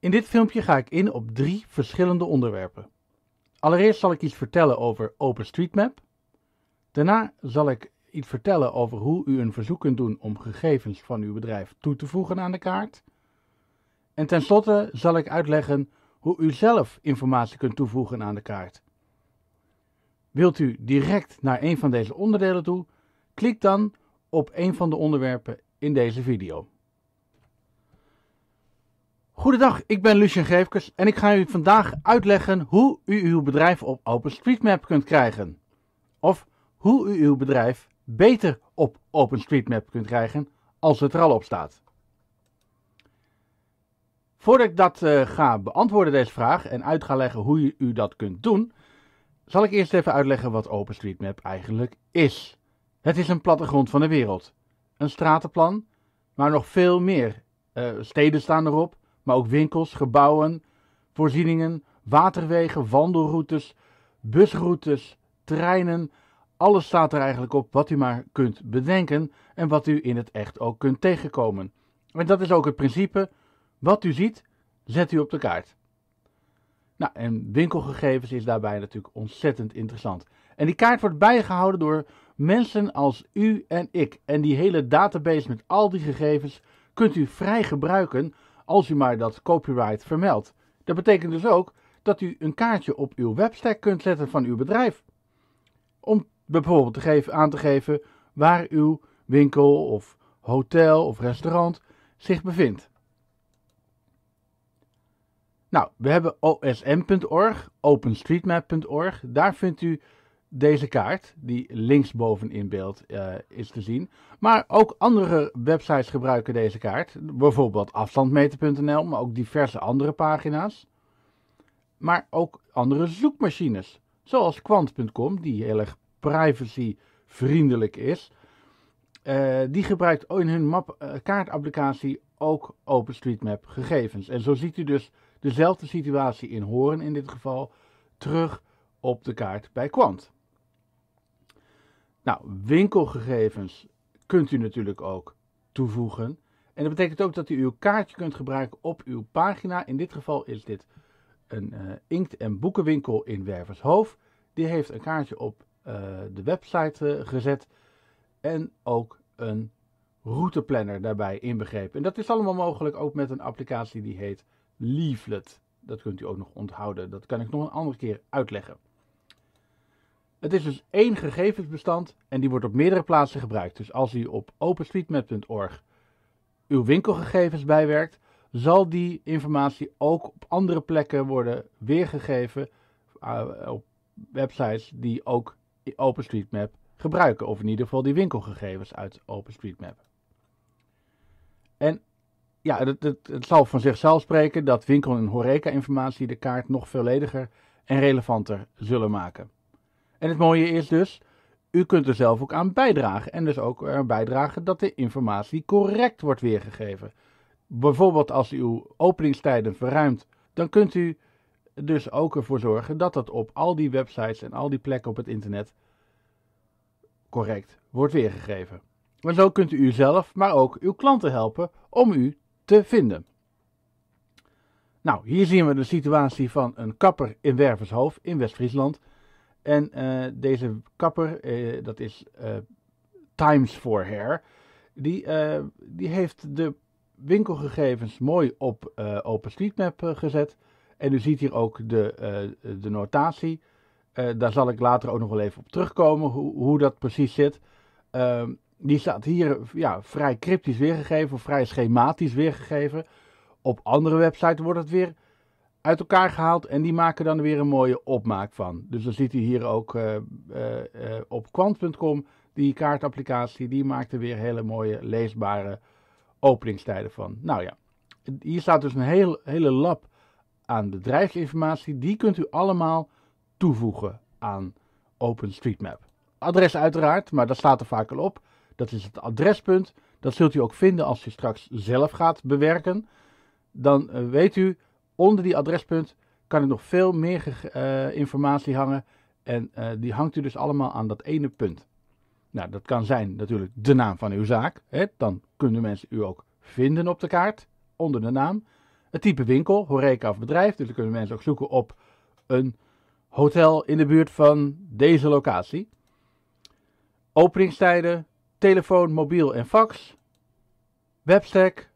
In dit filmpje ga ik in op drie verschillende onderwerpen. Allereerst zal ik iets vertellen over OpenStreetMap. Daarna zal ik iets vertellen over hoe u een verzoek kunt doen om gegevens van uw bedrijf toe te voegen aan de kaart. En tenslotte zal ik uitleggen hoe u zelf informatie kunt toevoegen aan de kaart. Wilt u direct naar een van deze onderdelen toe? Klik dan op een van de onderwerpen in deze video. Goedendag, ik ben Lucien Geefkes en ik ga u vandaag uitleggen hoe u uw bedrijf op OpenStreetMap kunt krijgen. Of hoe u uw bedrijf beter op OpenStreetMap kunt krijgen als het er al op staat. Voordat ik dat uh, ga beantwoorden, deze vraag, en uit ga leggen hoe u, u dat kunt doen, zal ik eerst even uitleggen wat OpenStreetMap eigenlijk is. Het is een plattegrond van de wereld. Een stratenplan, maar nog veel meer. Eh, steden staan erop, maar ook winkels, gebouwen, voorzieningen, waterwegen, wandelroutes, busroutes, treinen. Alles staat er eigenlijk op wat u maar kunt bedenken en wat u in het echt ook kunt tegenkomen. En dat is ook het principe: wat u ziet, zet u op de kaart. Nou, en winkelgegevens is daarbij natuurlijk ontzettend interessant. En die kaart wordt bijgehouden door mensen als u en ik. En die hele database met al die gegevens kunt u vrij gebruiken als u maar dat copyright vermeldt. Dat betekent dus ook dat u een kaartje op uw webstack kunt zetten van uw bedrijf. Om bijvoorbeeld te geven, aan te geven waar uw winkel of hotel of restaurant zich bevindt. Nou, we hebben osm.org, openstreetmap.org. Daar vindt u deze kaart, die linksboven in beeld eh, is te zien. Maar ook andere websites gebruiken deze kaart. Bijvoorbeeld afstandmeten.nl, maar ook diverse andere pagina's. Maar ook andere zoekmachines, zoals Quant.com, die heel erg privacyvriendelijk is. Eh, die gebruikt in hun map, eh, kaartapplicatie ook OpenStreetMap gegevens. En zo ziet u dus dezelfde situatie in Horen in dit geval terug op de kaart bij Quant. Nou, winkelgegevens kunt u natuurlijk ook toevoegen. En dat betekent ook dat u uw kaartje kunt gebruiken op uw pagina. In dit geval is dit een eh, inkt- en boekenwinkel in Wervershoofd. Die heeft een kaartje op eh, de website eh, gezet en ook een routeplanner daarbij inbegrepen. En dat is allemaal mogelijk ook met een applicatie die heet Leaflet. Dat kunt u ook nog onthouden. Dat kan ik nog een andere keer uitleggen. Het is dus één gegevensbestand en die wordt op meerdere plaatsen gebruikt. Dus als u op openstreetmap.org uw winkelgegevens bijwerkt, zal die informatie ook op andere plekken worden weergegeven eh, op websites die ook OpenStreetMap gebruiken. Of in ieder geval die winkelgegevens uit OpenStreetMap. En ja, het, zal van zichzelf spreken dat winkel- en horeca-informatie de kaart nog veellediger en relevanter zullen maken. En het mooie is dus, u kunt er zelf ook aan bijdragen. En dus ook aan bijdragen dat de informatie correct wordt weergegeven. Bijvoorbeeld als u uw openingstijden verruimt, dan kunt u dus ook ervoor zorgen dat dat op al die websites en al die plekken op het internet correct wordt weergegeven. Maar zo kunt u uzelf, maar ook uw klanten helpen om u te vinden. Nou, hier zien we de situatie van een kapper in Wervershoofd in West-Friesland en eh, deze kapper, eh, dat is eh, Times for Hair, die, die heeft de winkelgegevens mooi op OpenStreetMap gezet. En u ziet hier ook de, de notatie. daar zal ik later ook nog wel even op terugkomen hoe, hoe dat precies zit ehm, die staat hier ja, vrij cryptisch weergegeven, of vrij schematisch weergegeven. Op andere websites wordt het weer uit elkaar gehaald en die maken dan weer een mooie opmaak van. Dus dan ziet u hier ook eh, eh, eh, op kwant.com. Die kaartapplicatie die maakt er weer hele mooie leesbare openingstijden van. Nou ja, hier staat dus een heel, hele lab aan bedrijfsinformatie. Die kunt u allemaal toevoegen aan OpenStreetMap. Adres uiteraard, maar dat staat er vaak al op. Dat is het adrespunt. Dat zult u ook vinden als u straks zelf gaat bewerken. Dan weet u onder die adrespunt kan er nog veel meer eh, informatie hangen. En eh, die hangt u dus allemaal aan dat ene punt. Nou, dat kan zijn natuurlijk de naam van uw zaak. Hè? Dan kunnen mensen u ook vinden op de kaart, onder de naam. Het type winkel, horeca of bedrijf. Dus dan kunnen mensen ook zoeken op een hotel in de buurt van deze locatie. Openingstijden, telefoon, mobiel en fax. Webstack,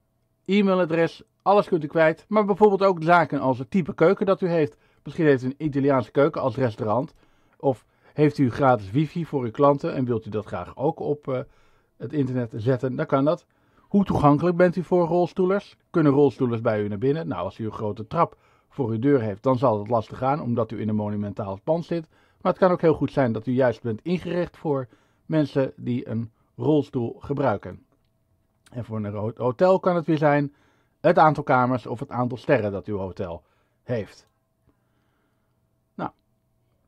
e-mailadres alles kunt u kwijt, maar bijvoorbeeld ook zaken als het type keuken dat u heeft. Misschien heeft u een Italiaanse keuken als restaurant. Of heeft u gratis wifi voor uw klanten en wilt u dat graag ook op eh, het internet zetten, dan kan dat. Hoe toegankelijk bent u voor rolstoelers? Kunnen rolstoelers bij u naar binnen? Nou, als u een grote trap voor uw deur heeft, dan zal het lastig gaan omdat u in een monumentaal pand zit. Maar het kan ook heel goed zijn dat u juist bent ingericht voor mensen die een rolstoel gebruiken. En voor een hotel kan het weer zijn het aantal kamers of het aantal sterren dat uw hotel heeft. Nou,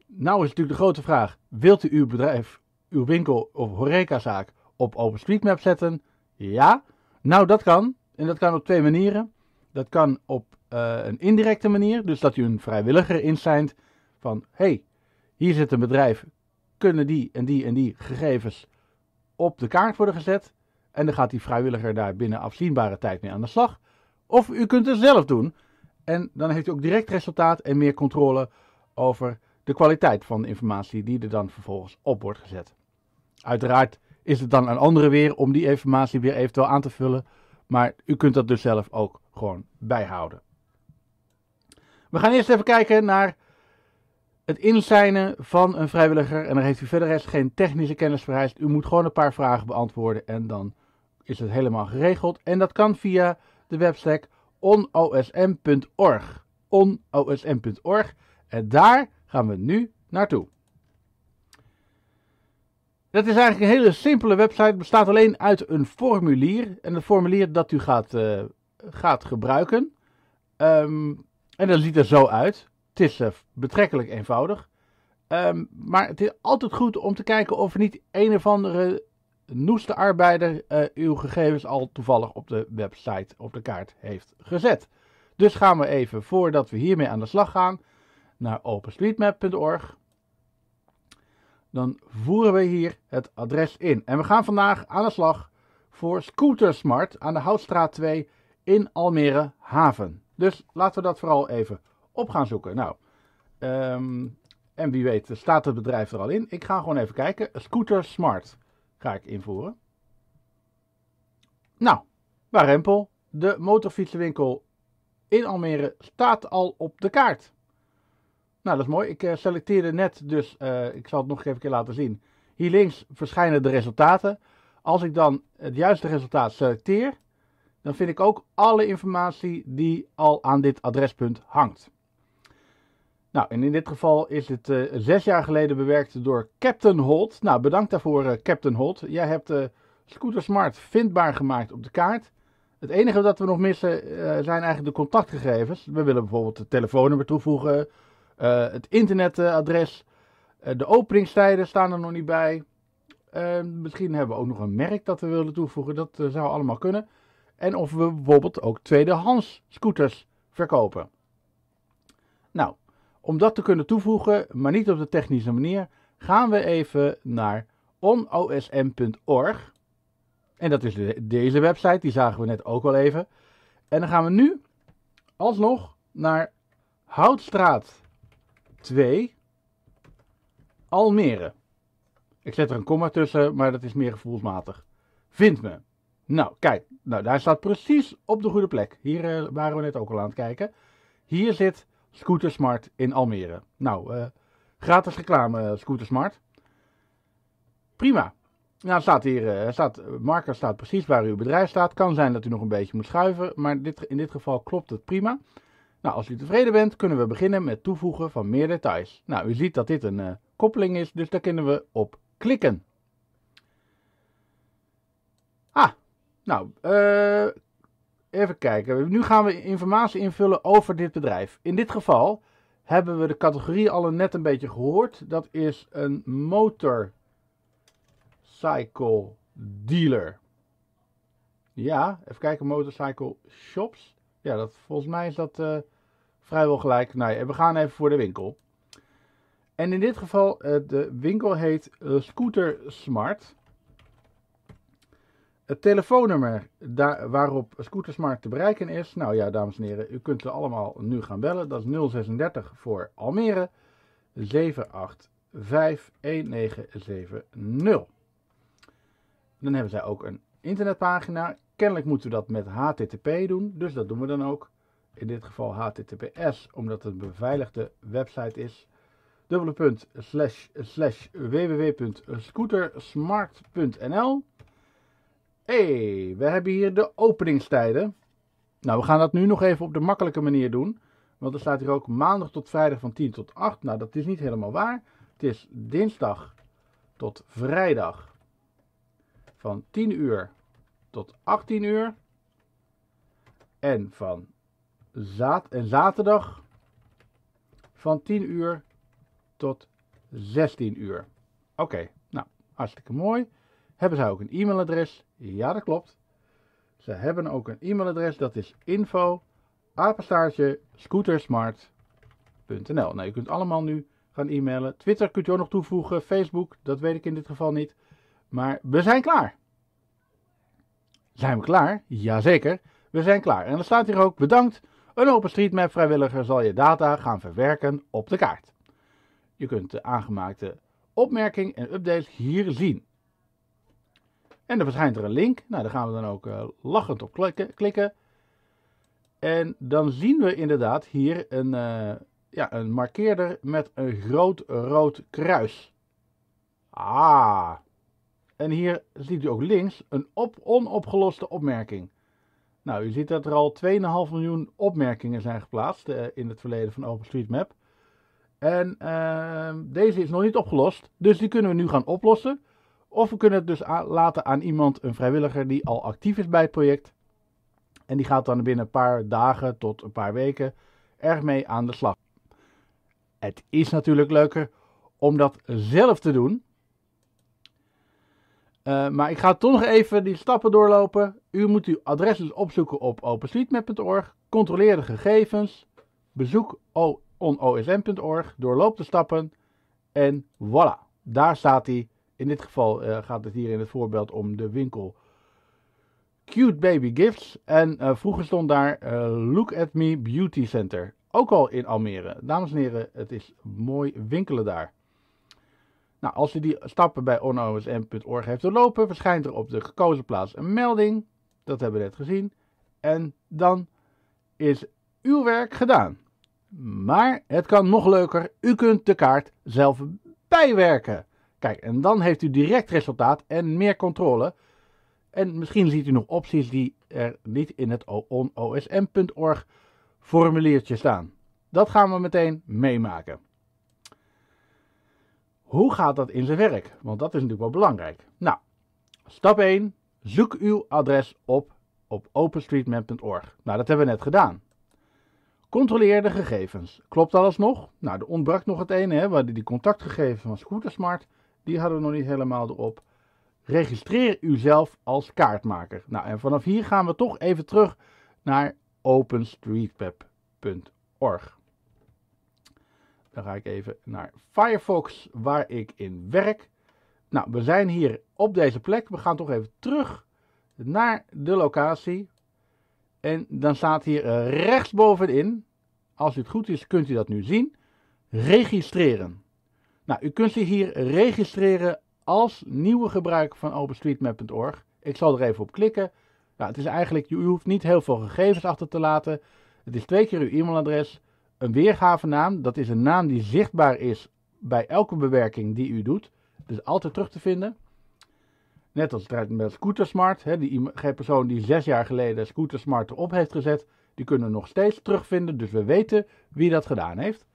nou is natuurlijk de grote vraag: wilt u uw bedrijf, uw winkel of horecazaak op OpenStreetMap zetten? Ja, nou dat kan. En dat kan op twee manieren. Dat kan op eh, een indirecte manier, dus dat u een vrijwilliger inzijnt van: hey, hier zit een bedrijf, kunnen die en die en die gegevens op de kaart worden gezet? En dan gaat die vrijwilliger daar binnen afzienbare tijd mee aan de slag. Of u kunt het zelf doen. En dan heeft u ook direct resultaat en meer controle over de kwaliteit van de informatie die er dan vervolgens op wordt gezet. Uiteraard is het dan een andere weer om die informatie weer eventueel aan te vullen. Maar u kunt dat dus zelf ook gewoon bijhouden. We gaan eerst even kijken naar het inzijnen van een vrijwilliger. En dan heeft u verder geen technische kennis vereist. U moet gewoon een paar vragen beantwoorden en dan is het helemaal geregeld. En dat kan via de website onosm.org. onosm.org. En daar gaan we nu naartoe. Dat is eigenlijk een hele simpele website. bestaat alleen uit een formulier. En het formulier dat u gaat, eh, gaat gebruiken. Ehm, en dat ziet er zo uit. Het is eh, betrekkelijk eenvoudig. Ehm, maar het is altijd goed om te kijken of er niet een of andere noeste arbeider eh, uw gegevens al toevallig op de website op de kaart heeft gezet. Dus gaan we even, voordat we hiermee aan de slag gaan, naar OpenStreetMap.org. Dan voeren we hier het adres in. En we gaan vandaag aan de slag voor Scootersmart aan de Houtstraat 2 in Almere Haven. Dus laten we dat vooral even op gaan zoeken. Nou, ehm, en wie weet staat het bedrijf er al in. Ik ga gewoon even kijken. Scootersmart ga ik invoeren. Nou, Warempel, de motorfietsenwinkel in Almere staat al op de kaart. Nou, dat is mooi. Ik eh, selecteerde net dus, eh, ik zal het nog even laten zien. Hier links verschijnen de resultaten. Als ik dan het juiste resultaat selecteer, dan vind ik ook alle informatie die al aan dit adrespunt hangt. Nou, en in dit geval is het eh, zes jaar geleden bewerkt door Captain Holt. Nou, bedankt daarvoor, eh, Captain Holt. Jij hebt uh, Scooter Smart vindbaar gemaakt op de kaart. Het enige dat we nog missen zijn eigenlijk de contactgegevens. We willen bijvoorbeeld het telefoonnummer toevoegen, het internetadres. de openingstijden staan er nog niet bij. misschien hebben we ook nog een merk dat we willen toevoegen. Dat zou allemaal kunnen. En of we bijvoorbeeld ook tweedehands scooters verkopen. Nou, om dat te kunnen toevoegen, maar niet op de technische manier, gaan we even naar onosm.org. En dat is deze website, die zagen we net ook al even. En dan gaan we nu alsnog naar Houtstraat 2, Almere. Ik zet er een komma tussen, maar dat is meer gevoelsmatig. Vind me. Nou, kijk, nou, daar staat precies op de goede plek. Hier eh, waren we net ook al aan het kijken. Hier zit Scootersmart in Almere. Nou, eh, gratis reclame, eh, Scootersmart. Prima. Nou, staat hier, eh, staat, marker staat precies waar uw bedrijf staat. Kan zijn dat u nog een beetje moet schuiven, maar dit, in dit geval klopt het prima. Nou, als u tevreden bent, kunnen we beginnen met toevoegen van meer details. Nou, u ziet dat dit een koppeling is, dus daar kunnen we op klikken. Ah, nou, eh. Even kijken. Nu gaan we informatie invullen over dit bedrijf. In dit geval hebben we de categorie al net een beetje gehoord. Dat is een motorcycle dealer. Ja, even kijken. Motorcycle shops. Ja, dat, volgens mij is dat eh, vrijwel gelijk. Nee, nou we gaan even voor de winkel. En in dit geval, uh, de winkel heet eh, Scooter Smart. Het telefoonnummer waarop Scootersmart te bereiken is, nou ja, dames en heren, u kunt ze allemaal nu gaan bellen. Dat is 036 voor Almere 7851970. Dan hebben zij ook een internetpagina. Kennelijk moeten we dat met HTTP doen, dus dat doen we dan ook. In dit geval HTTPS, omdat het een beveiligde website is. Dubbele punt slash slash www.scootersmart.nl hey, we hebben hier de openingstijden. Nou, we gaan dat nu nog even op de makkelijke manier doen. Want er staat hier ook maandag tot vrijdag van 10 tot 8. Nou, dat is niet helemaal waar. Het is dinsdag tot vrijdag van 10 uur tot 18 uur. En van zaad en zaterdag van 10 uur tot 16 uur. Oké, nou, hartstikke mooi. Hebben zij ook een e-mailadres? Ja, dat klopt. Ze hebben ook een e-mailadres, dat is info scootersmart.nl. Nou, je kunt allemaal nu gaan e-mailen. Twitter kunt je ook nog toevoegen, Facebook, dat weet ik in dit geval niet. Maar we zijn klaar. Zijn we klaar? Jazeker, we zijn klaar. En er staat hier ook, bedankt, een OpenStreetMap vrijwilliger zal je data gaan verwerken op de kaart. Je kunt de aangemaakte opmerking en updates hier zien. En dan verschijnt er een link. Nou, daar gaan we dan ook eh, lachend op klikken, klikken. En dan zien we inderdaad hier een, eh, ja, een markeerder met een groot rood kruis. Ah. En hier ziet u ook links een op onopgeloste opmerking. Nou, u ziet dat er al 2,5 miljoen opmerkingen zijn geplaatst eh, in het verleden van OpenStreetMap. En ehm, deze is nog niet opgelost, dus die kunnen we nu gaan oplossen. Of we kunnen het dus laten aan iemand, een vrijwilliger die al actief is bij het project. En die gaat dan binnen een paar dagen tot een paar weken erg mee aan de slag. Het is natuurlijk leuker om dat zelf te doen. Eh, maar ik ga toch nog even die stappen doorlopen. U moet uw adres dus opzoeken op OpenStreetMap.org. Controleer de gegevens. Bezoek onosm.org. Doorloop de stappen. En voilà, daar staat hij in dit geval eh, gaat het hier in het voorbeeld om de winkel Cute Baby Gifts. En eh, vroeger stond daar eh, Look at Me Beauty Center. Ook al in Almere. Dames en heren, het is mooi winkelen daar. Nou, als u die stappen bij onosm.org heeft doorlopen, verschijnt er op de gekozen plaats een melding. Dat hebben we net gezien. En dan is uw werk gedaan. Maar het kan nog leuker, u kunt de kaart zelf bijwerken. Kijk, en dan heeft u direct resultaat en meer controle. En misschien ziet u nog opties die er niet in het osm.org formuliertje staan. Dat gaan we meteen meemaken. Hoe gaat dat in zijn werk? Want dat is natuurlijk wel belangrijk. Nou, stap 1. Zoek uw adres op op openstreetmap.org. Nou, dat hebben we net gedaan. Controleer de gegevens. Klopt alles nog? Nou, er ontbrak nog het ene, hè? we die contactgegevens van Scootersmart die hadden we nog niet helemaal erop. Registreer uzelf als kaartmaker. Nou, en vanaf hier gaan we toch even terug naar openstreetmap.org. Dan ga ik even naar Firefox, waar ik in werk. Nou, we zijn hier op deze plek. We gaan toch even terug naar de locatie. En dan staat hier eh, rechtsbovenin, als het goed is kunt u dat nu zien, registreren. Nou, u kunt zich hier registreren als nieuwe gebruiker van OpenStreetMap.org. Ik zal er even op klikken. Nou, het is eigenlijk, u hoeft niet heel veel gegevens achter te laten. Het is twee keer uw e-mailadres, een weergavenaam. Dat is een naam die zichtbaar is bij elke bewerking die u doet. Dus altijd terug te vinden. Net als met Scootersmart. Hè, die persoon die zes jaar geleden Scootersmart erop heeft gezet, die kunnen we nog steeds terugvinden. Dus we weten wie dat gedaan heeft.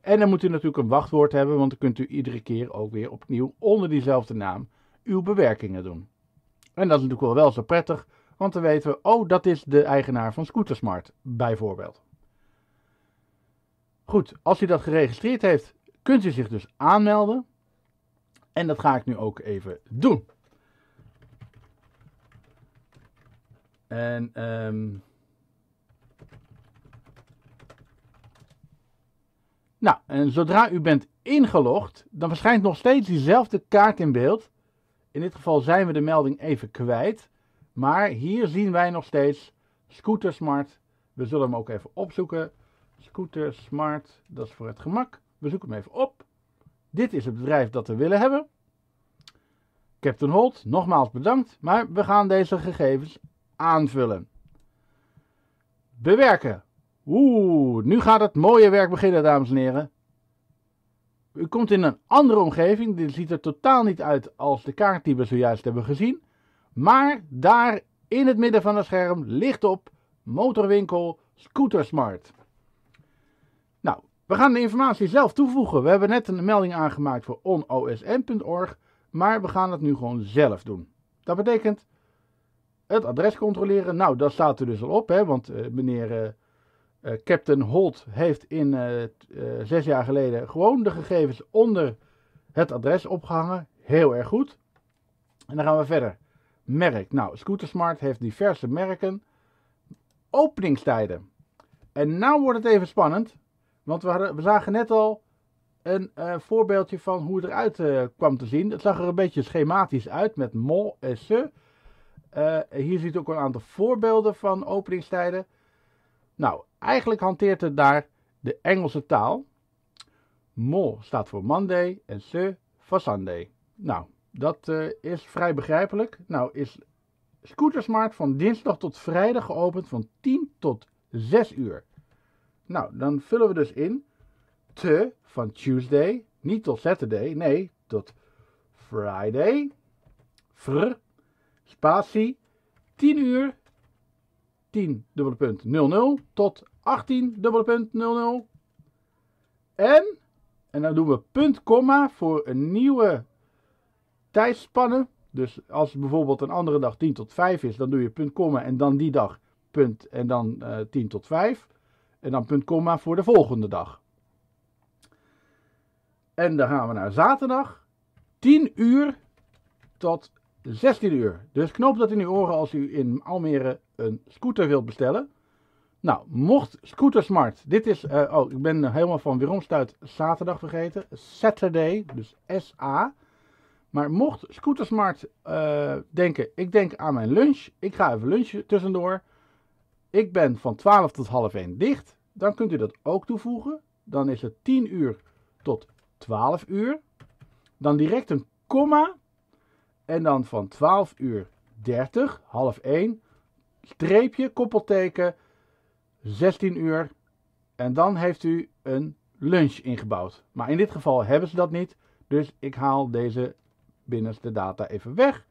En dan moet u natuurlijk een wachtwoord hebben, want dan kunt u iedere keer ook weer opnieuw onder diezelfde naam uw bewerkingen doen. En dat is natuurlijk wel, wel zo prettig, want dan weten we, oh, dat is de eigenaar van Scootersmart, bijvoorbeeld. Goed, als u dat geregistreerd heeft, kunt u zich dus aanmelden. En dat ga ik nu ook even doen. En um, Nou, en zodra u bent ingelogd, dan verschijnt nog steeds diezelfde kaart in beeld. In dit geval zijn we de melding even kwijt. Maar hier zien wij nog steeds Scooter Smart. We zullen hem ook even opzoeken. Scooter Smart, dat is voor het gemak. We zoeken hem even op. Dit is het bedrijf dat we willen hebben. Captain Holt, nogmaals bedankt, maar we gaan deze gegevens aanvullen. Bewerken. Oeh, nu gaat het mooie werk beginnen, dames en heren. U komt in een andere omgeving. Dit ziet er totaal niet uit als de kaart die we zojuist hebben gezien. Maar daar in het midden van het scherm ligt op motorwinkel Scootersmart. Nou, we gaan de informatie zelf toevoegen. We hebben net een melding aangemaakt voor onosm.org, maar we gaan het nu gewoon zelf doen. Dat betekent het adres controleren. Nou, dat staat er dus al op, hè, want eh, meneer eh, eh, Captain Holt heeft in eh, eh, zes jaar geleden gewoon de gegevens onder het adres opgehangen. Heel erg goed. En dan gaan we verder. Merk. Nou, Scootersmart heeft diverse merken. Openingstijden. En nou wordt het even spannend. Want we, hadden, we zagen net al een voorbeeldje van hoe het eruit kwam te zien. Het zag er een beetje schematisch uit met mol en se. hier ziet ook een aantal voorbeelden van openingstijden. Nou, eigenlijk hanteert het daar de Engelse taal. Mo staat voor Monday en se voor Sunday. Nou, dat eh, is vrij begrijpelijk. Nou is Scootersmart van dinsdag tot vrijdag geopend van 10 tot 6 uur. Nou, dan vullen we dus in te van Tuesday, niet tot Saturday, nee, tot Friday. Fr, spatie, 10 uur 10.00 tot 18.00 En, en dan doen we punt komma voor een nieuwe tijdspanne. Dus als bijvoorbeeld een andere dag 10 tot 5 is, dan doe je punt komma en dan die dag punt en dan 10 eh, tot 5. En dan punt komma voor de volgende dag. En dan gaan we naar zaterdag. 10 uur tot 16 uur. Dus knoop dat in uw oren als u in Almere een scooter wilt bestellen. Nou, mocht Scooter Smart, dit is, eh, oh, ik ben helemaal van Weeromstuit zaterdag vergeten. Saturday, dus SA. Maar mocht Scooter Smart eh, denken, ik denk aan mijn lunch, ik ga even lunchen tussendoor. Ik ben van 12 tot half 1 dicht. Dan kunt u dat ook toevoegen. Dan is het 10 uur tot 12 uur. Dan direct een komma. En dan van 12 uur 30, half 1, streepje, koppelteken, 16 uur. En dan heeft u een lunch ingebouwd. Maar in dit geval hebben ze dat niet. Dus ik haal deze binnenste data even weg.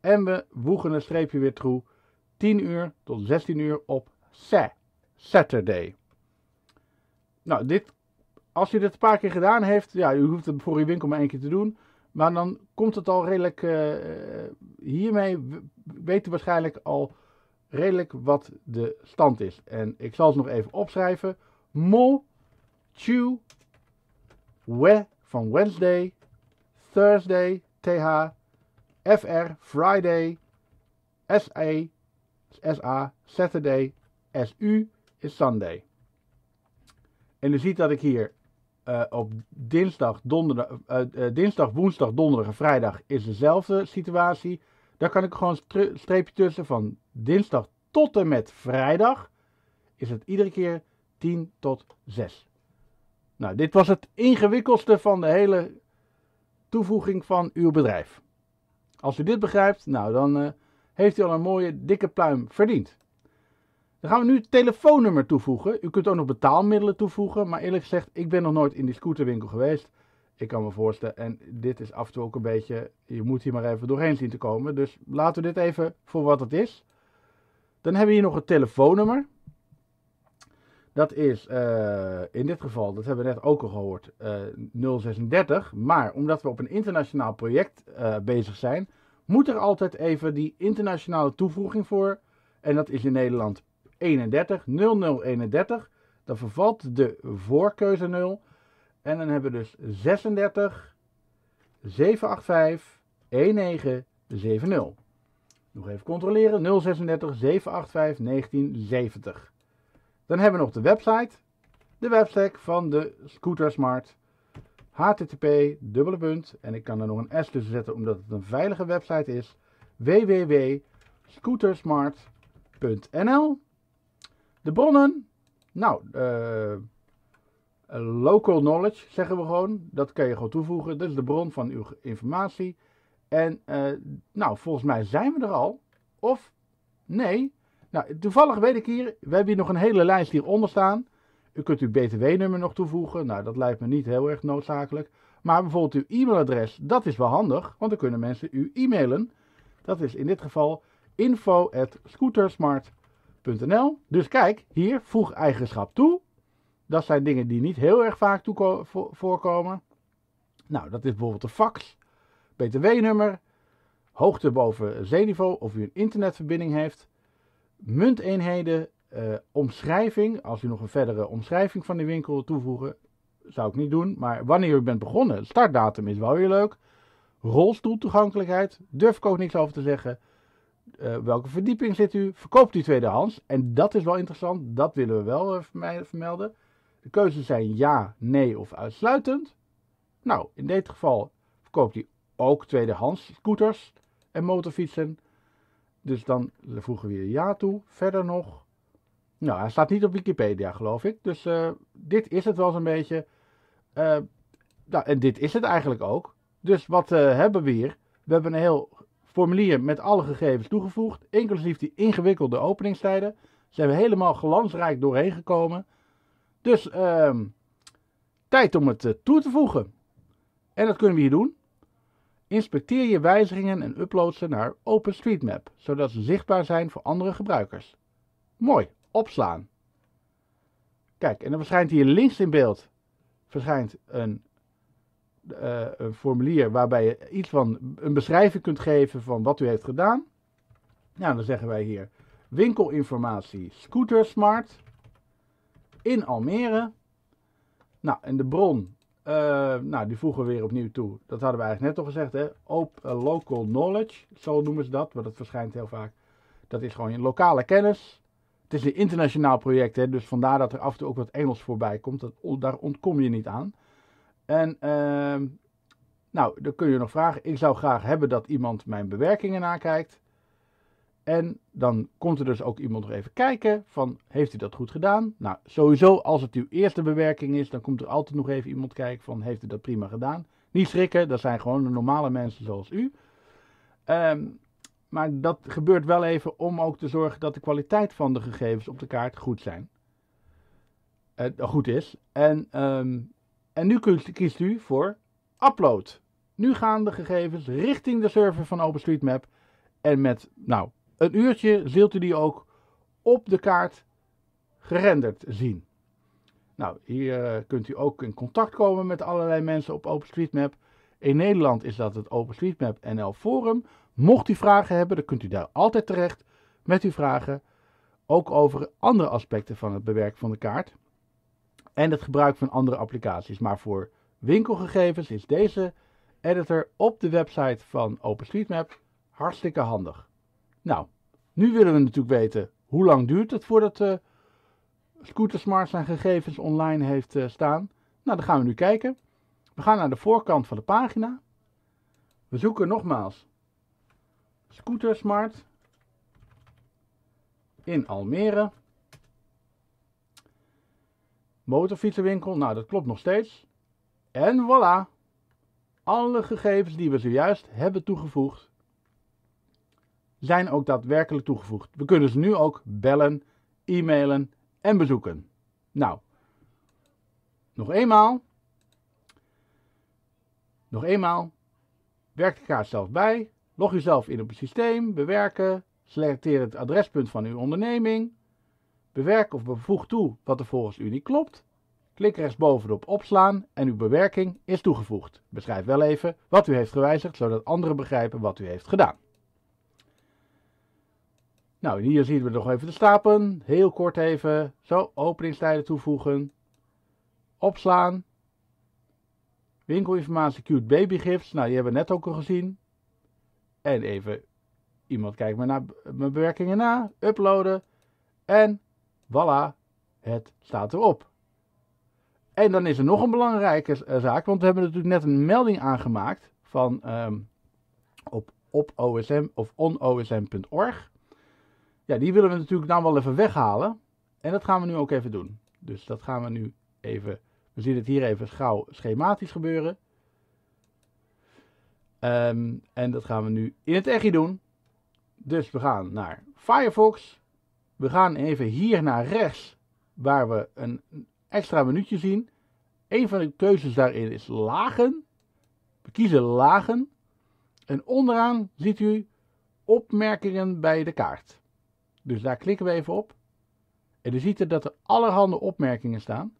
En we voegen een streepje weer toe. 10 uur tot 16 uur op Saturday. Nou, dit, als u dit een paar keer gedaan heeft, ja, u hoeft het voor uw winkel maar één keer te doen. Maar dan komt het al redelijk. Eh, eh, hiermee weet u waarschijnlijk al redelijk wat de stand is. En ik zal het nog even opschrijven. Mo, Chu, We van Wednesday, Thursday, TH, FR, Friday, SA, SA, Saturday, SU is Sunday. En u ziet dat ik hier eh, op dinsdag, donderdag, eh, eh, dinsdag, woensdag, donderdag en vrijdag is dezelfde situatie. Daar kan ik gewoon een streepje tussen van dinsdag tot en met vrijdag is het iedere keer 10 tot 6. Nou, dit was het ingewikkeldste van de hele toevoeging van uw bedrijf. Als u dit begrijpt, nou dan eh, heeft u al een mooie dikke pluim verdiend. Dan gaan we nu het telefoonnummer toevoegen. U kunt ook nog betaalmiddelen toevoegen, maar eerlijk gezegd, ik ben nog nooit in die scooterwinkel geweest. Ik kan me voorstellen, en dit is af en toe ook een beetje, je moet hier maar even doorheen zien te komen. Dus laten we dit even voor wat het is. Dan hebben we hier nog een telefoonnummer. Dat is eh, in dit geval, dat hebben we net ook al gehoord, 036. Eh, maar omdat we op een internationaal project eh, bezig zijn, moet er altijd even die internationale toevoeging voor. En dat is in Nederland 31, 0031. Dan vervalt de voorkeuze 0. En dan hebben we dus 36 785 1970. Nog even controleren. 036 785 1970. Dan hebben we nog de website. De website van de Scooter Smart. HTTP, dubbele punt. En ik kan er nog een S tussen zetten omdat het een veilige website is. www.scootersmart.nl De bronnen. Nou, eh, local knowledge zeggen we gewoon. Dat kan je gewoon toevoegen. Dat is de bron van uw informatie. En eh, nou, volgens mij zijn we er al. Of nee. Nou, toevallig weet ik hier, we hebben hier nog een hele lijst hieronder staan. U kunt uw btw-nummer nog toevoegen. Nou, dat lijkt me niet heel erg noodzakelijk. Maar bijvoorbeeld uw e-mailadres, dat is wel handig, want dan kunnen mensen u e-mailen. Dat is in dit geval info.scootersmart.nl. Dus kijk, hier voeg eigenschap toe. Dat zijn dingen die niet heel erg vaak voorkomen. Nou, dat is bijvoorbeeld de fax btw-nummer, hoogte boven zeeniveau of u een internetverbinding heeft, munteenheden, eh, omschrijving. Als u nog een verdere omschrijving van de winkel toevoegen, zou ik niet doen. Maar wanneer u bent begonnen, startdatum is wel weer leuk. Rolstoeltoegankelijkheid, durf ik ook niks over te zeggen. Eh, welke verdieping zit u? Verkoopt u tweedehands? En dat is wel interessant, dat willen we wel eh, vermelden. De keuzes zijn ja, nee of uitsluitend. Nou, in dit geval verkoopt u ook tweedehands scooters en motorfietsen. Dus dan voegen we hier ja toe. Verder nog. Nou, hij staat niet op Wikipedia, geloof ik. Dus eh, dit is het wel zo'n beetje. Eh, nou, en dit is het eigenlijk ook. Dus wat eh, hebben we hier? We hebben een heel formulier met alle gegevens toegevoegd, inclusief die ingewikkelde openingstijden. Zijn we helemaal glansrijk doorheen gekomen. Dus ehm, tijd om het toe te voegen. En dat kunnen we hier doen. Inspecteer je wijzigingen en upload ze naar OpenStreetMap, zodat ze zichtbaar zijn voor andere gebruikers. Mooi, opslaan. Kijk, en dan verschijnt hier links in beeld verschijnt een, eh, een formulier waarbij je iets van een beschrijving kunt geven van wat u heeft gedaan. Nou, dan zeggen wij hier winkelinformatie Scooter Smart in Almere. Nou, en de bron eh, nou, die voegen we weer opnieuw toe. Dat hadden we eigenlijk net al gezegd. Hè? Open eh, local knowledge, zo noemen ze dat. want dat verschijnt heel vaak. Dat is gewoon je lokale kennis. Het is een internationaal project. Hè? Dus vandaar dat er af en toe ook wat Engels voorbij komt. Dat, daar ontkom je niet aan. En ehm, nou, dan kun je nog vragen. Ik zou graag hebben dat iemand mijn bewerkingen nakijkt. En dan komt er dus ook iemand nog even kijken van, heeft u dat goed gedaan? Nou, sowieso als het uw eerste bewerking is, dan komt er altijd nog even iemand kijken van, heeft u dat prima gedaan? Niet schrikken, dat zijn gewoon de normale mensen zoals u. Ehm, maar dat gebeurt wel even om ook te zorgen dat de kwaliteit van de gegevens op de kaart goed zijn. Eh, goed is. En, ehm, en nu kiest, kiest u voor upload. Nu gaan de gegevens richting de server van OpenStreetMap. En met, nou, een uurtje zult u die ook op de kaart gerenderd zien. Nou, hier eh, kunt u ook in contact komen met allerlei mensen op OpenStreetMap. In Nederland is dat het OpenStreetMap NL Forum. Mocht u vragen hebben, dan kunt u daar altijd terecht met uw vragen. Ook over andere aspecten van het bewerken van de kaart. En het gebruik van andere applicaties. Maar voor winkelgegevens is deze editor op de website van OpenStreetMap hartstikke handig. Nou, nu willen we natuurlijk weten hoe lang duurt het voordat uh, eh, Scootersmart zijn gegevens online heeft eh, staan. Nou, dan gaan we nu kijken. We gaan naar de voorkant van de pagina. We zoeken nogmaals Scootersmart in Almere. Motorfietsenwinkel, nou dat klopt nog steeds. En voilà, alle gegevens die we zojuist hebben toegevoegd zijn ook daadwerkelijk toegevoegd. We kunnen ze nu ook bellen, e-mailen en bezoeken. Nou, nog eenmaal. Nog eenmaal. Werk de kaart zelf bij. Log jezelf in op het systeem. Bewerken. Selecteer het adrespunt van uw onderneming. Bewerk of bevoeg toe wat er volgens u niet klopt. Klik rechtsboven op opslaan en uw bewerking is toegevoegd. Beschrijf wel even wat u heeft gewijzigd, zodat anderen begrijpen wat u heeft gedaan. Nou, hier zien we nog even de stapen. Heel kort even. Zo, openingstijden toevoegen. Opslaan. Winkelinformatie Cute Baby Gifts. Nou, die hebben we net ook al gezien. En even, iemand kijkt maar naar mijn bewerkingen na. Uploaden. En voilà, het staat erop. En dan is er nog een belangrijke eh, zaak, want we hebben natuurlijk net een melding aangemaakt van ehm, op, op OSM of onosm.org ja, die willen we natuurlijk nou wel even weghalen. En dat gaan we nu ook even doen. Dus dat gaan we nu even, we zien het hier even gauw schematisch gebeuren. Ehm, en dat gaan we nu in het echt doen. Dus we gaan naar Firefox. We gaan even hier naar rechts, waar we een extra minuutje zien. Een van de keuzes daarin is lagen. We kiezen lagen. En onderaan ziet u opmerkingen bij de kaart. Dus daar klikken we even op. En u ziet er dat er allerhande opmerkingen staan.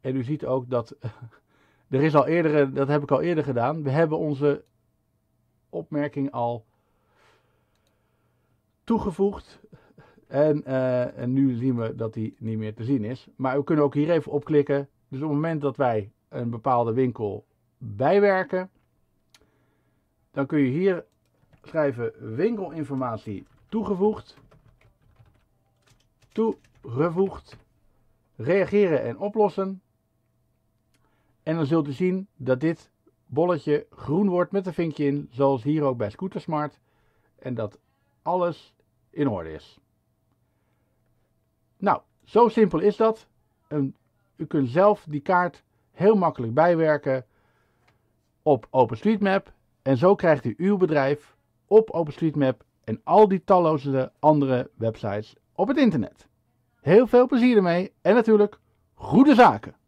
En u ziet ook dat, er is al eerder, eh, dat heb ik al eerder gedaan, we hebben onze opmerking al toegevoegd. En, eh, en nu zien we dat die niet meer te zien is. Maar we kunnen ook hier even opklikken. Dus op het moment dat wij een bepaalde winkel bijwerken, dan kun je hier schrijven winkelinformatie toegevoegd toegevoegd. Reageren en oplossen. En dan zult u zien dat dit bolletje groen wordt met een vinkje in, zoals hier ook bij Scootersmart. En dat alles in orde is. Nou, zo simpel is dat. u kunt zelf die kaart heel makkelijk bijwerken op OpenStreetMap. En zo krijgt u uw bedrijf op OpenStreetMap en al die talloze andere websites op het internet. Heel veel plezier ermee en natuurlijk goede zaken.